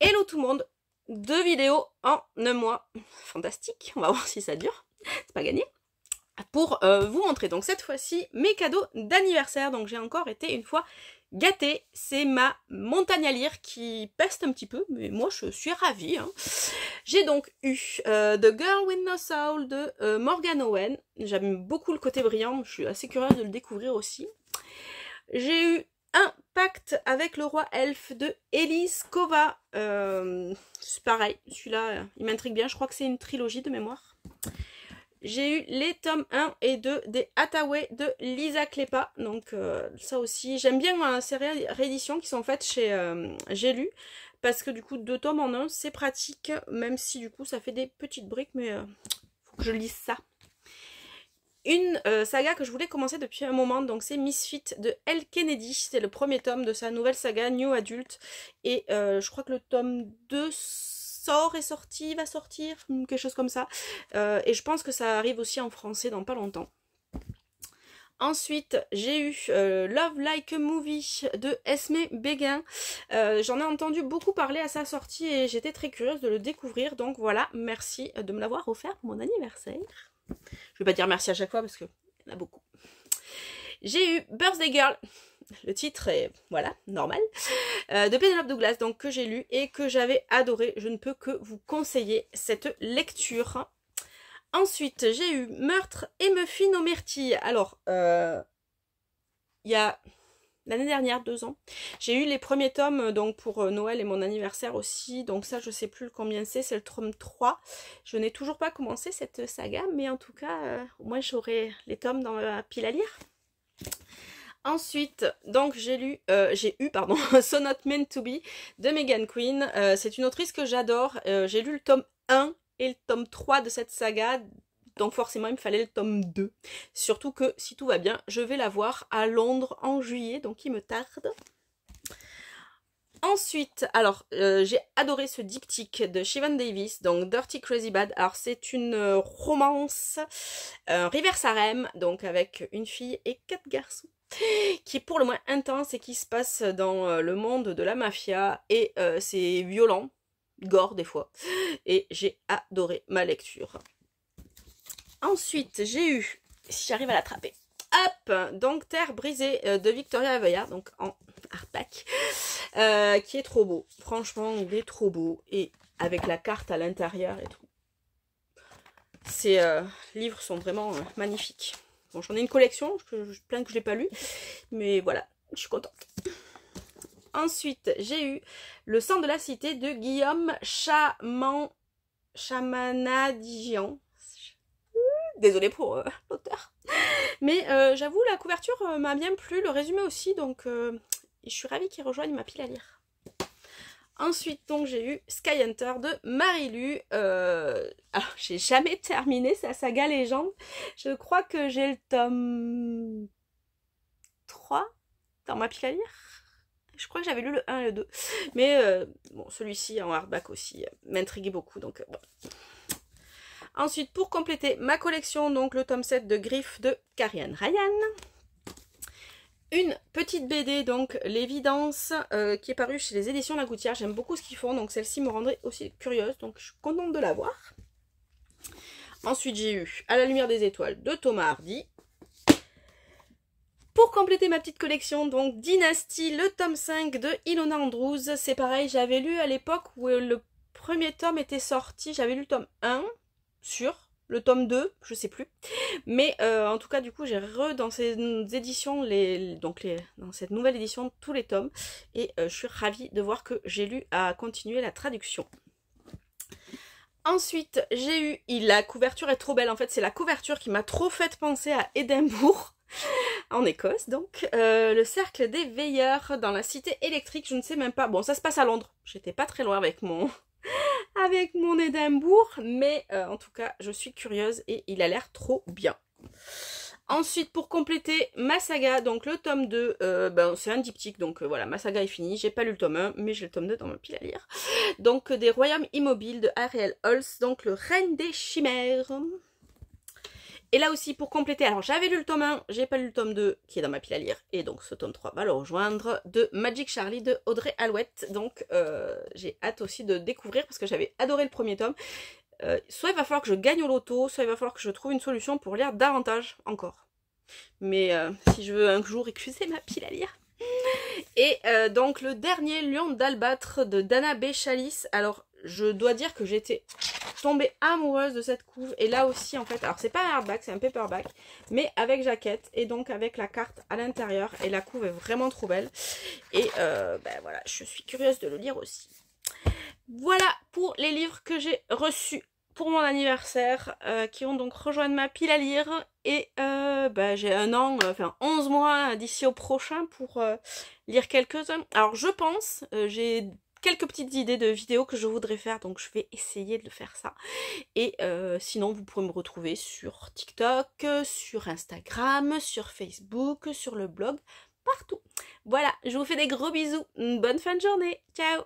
Hello tout le monde Deux vidéos en un mois. Fantastique, on va voir si ça dure. C'est pas gagné. Pour euh, vous montrer donc cette fois-ci mes cadeaux d'anniversaire. Donc j'ai encore été une fois gâtée. C'est ma montagne à lire qui peste un petit peu, mais moi je suis ravie. Hein. J'ai donc eu euh, The Girl with No Soul de euh, Morgan Owen. J'aime beaucoup le côté brillant, je suis assez curieuse de le découvrir aussi. J'ai eu un avec le roi elfe de Elise Kova, euh, c'est pareil, celui-là, euh, il m'intrigue bien. Je crois que c'est une trilogie de mémoire. J'ai eu les tomes 1 et 2 des Hathaway de Lisa Klepa. Donc euh, ça aussi, j'aime bien hein, ces rééditions qui sont faites chez J'ai lu. Parce que du coup, deux tomes en un, c'est pratique. Même si du coup, ça fait des petites briques. Mais faut que je lise ça une euh, saga que je voulais commencer depuis un moment, donc c'est Misfit de L. Kennedy, c'est le premier tome de sa nouvelle saga New Adult, et euh, je crois que le tome 2 sort et sorti, va sortir, quelque chose comme ça, euh, et je pense que ça arrive aussi en français dans pas longtemps. Ensuite, j'ai eu Love Like a Movie de Esme Béguin. J'en ai entendu beaucoup parler à sa sortie et j'étais très curieuse de le découvrir. Donc voilà, merci de me l'avoir offert pour mon anniversaire. Je vais pas dire merci à chaque fois parce qu'il y en a beaucoup. J'ai eu Birthday Girl. Le titre est, voilà, normal. Euh, de Penelope Douglas, donc que j'ai lu et que j'avais adoré. Je ne peux que vous conseiller cette lecture. Ensuite, j'ai eu Meurtre et Muffin au Myrtille. Alors, il euh, y a l'année dernière, deux ans. J'ai eu les premiers tomes euh, donc pour euh, Noël et mon anniversaire aussi. Donc ça, je sais plus combien c'est, c'est le tome 3. Je n'ai toujours pas commencé cette saga, mais en tout cas, euh, au moins j'aurai les tomes dans ma pile à lire. Ensuite, donc j'ai lu, j'ai eu, pardon, So Not Meant To Be de Megan Queen. c'est une autrice que j'adore. j'ai lu le tome 1 et le tome 3 de cette saga donc forcément il me fallait le tome 2. Surtout que si tout va bien, je vais la voir à Londres en juillet, donc il me tarde. Ensuite, alors euh, j'ai adoré ce diptyque de Shivan Davis, donc Dirty Crazy Bad. Alors c'est une euh, romance, un euh, River Sarem, donc avec une fille et quatre garçons qui est pour le moins intense et qui se passe dans le monde de la mafia et c'est violent, gore des fois et j'ai adoré ma lecture. Ensuite, j'ai eu, si j'arrive à l'attraper, hop, donc Terre brisée euh, de Victoria Veillard, donc en hardback, euh, qui est trop beau. Franchement, il est trop beau. Et avec la carte à l'intérieur et tout. Ces euh, livres sont vraiment magnifiques. Bon, j'en ai une collection, je, plein que je n'ai l'ai pas lu, mais voilà, je suis contente. Ensuite, j'ai eu Le sang de la cité de Guillaume Chaman... Chamanadigian. Désolée pour euh, l'auteur. Mais euh, j'avoue, la couverture euh, m'a bien plu, le résumé aussi, donc je suis ravie qu'il rejoigne ma pile à lire. Ensuite, donc, j'ai eu Sky Hunter de Marilu. alors, j'ai jamais terminé sa saga légende. Je crois que j'ai le tome 3 dans ma pile à lire. Je crois que j'avais lu le 1 et le 2. Mais bon, celui-ci en hardback aussi m'intriguait beaucoup, donc bon. Ensuite, pour compléter ma collection, donc le tome 7 de Griffes de Karian Ryan. Une petite BD, donc l'évidence, euh, qui est parue chez les éditions La Gouttière. J'aime beaucoup ce qu'ils font, donc celle-ci me rendrait aussi curieuse, donc je suis contente de la voir. Ensuite, j'ai eu À la lumière des étoiles de Thomas Hardy. Pour compléter ma petite collection, donc Dynasty, le tome 5 de Ilona Andrews. C'est pareil, j'avais lu à l'époque où le premier tome était sorti, j'avais lu le tome 1 sur le tome 2, je sais plus. Mais euh, en tout cas, du coup, j'ai re dans ces éditions, les, donc les, dans cette nouvelle édition, tous les tomes. Et euh, je suis ravie de voir que j'ai lu à continuer la traduction. Ensuite, j'ai eu, il, la couverture est trop belle, en fait c'est la couverture qui m'a trop fait penser à Édimbourg, en Écosse donc, euh, le cercle des veilleurs dans la cité électrique, je ne sais même pas, bon ça se passe à Londres, j'étais pas très loin avec mon, avec mon Édimbourg, mais euh, en tout cas, je suis curieuse et il a l'air trop bien. Ensuite, pour compléter ma saga, donc le tome 2, euh, ben, c'est un diptyque, donc euh, voilà, ma saga est finie. J'ai pas lu le tome 1, mais j'ai le tome 2 dans ma pile à lire. Donc, des royaumes immobiles de Ariel Holz, donc le règne des chimères. Et là aussi, pour compléter, alors j'avais lu le tome 1, j'ai pas lu le tome 2 qui est dans ma pile à lire, et donc ce tome 3 va le rejoindre, de Magic Charlie de Audrey Alouette. Donc euh, j'ai hâte aussi de découvrir parce que j'avais adoré le premier tome. Euh, soit il va falloir que je gagne au loto, soit il va falloir que je trouve une solution pour lire davantage encore. Mais euh, si je veux un jour écuser ma pile à lire. Et donc le dernier Lion d'Albâtre de Dana B. Chalice. Alors je dois dire que j'étais tombée amoureuse de cette couve. Et là aussi, en fait, alors c'est pas un hardback, c'est un paperback, mais avec jaquette et donc avec la carte à l'intérieur. Et la couve est vraiment trop belle. Et euh, ben voilà, je suis curieuse de le lire aussi. Voilà pour les livres que j'ai reçus pour mon anniversaire, euh, qui ont donc rejoint ma pile à lire. Et euh, ben j'ai un an, enfin 11 mois d'ici au prochain pour lire quelques-uns. Alors je pense, j'ai quelques petites idées de vidéos que je voudrais faire, donc je vais essayer de faire ça. Et euh, sinon, vous pourrez me retrouver sur TikTok, sur Instagram, sur Facebook, sur le blog, partout. Voilà, je vous fais des gros bisous, bonne fin de journée, ciao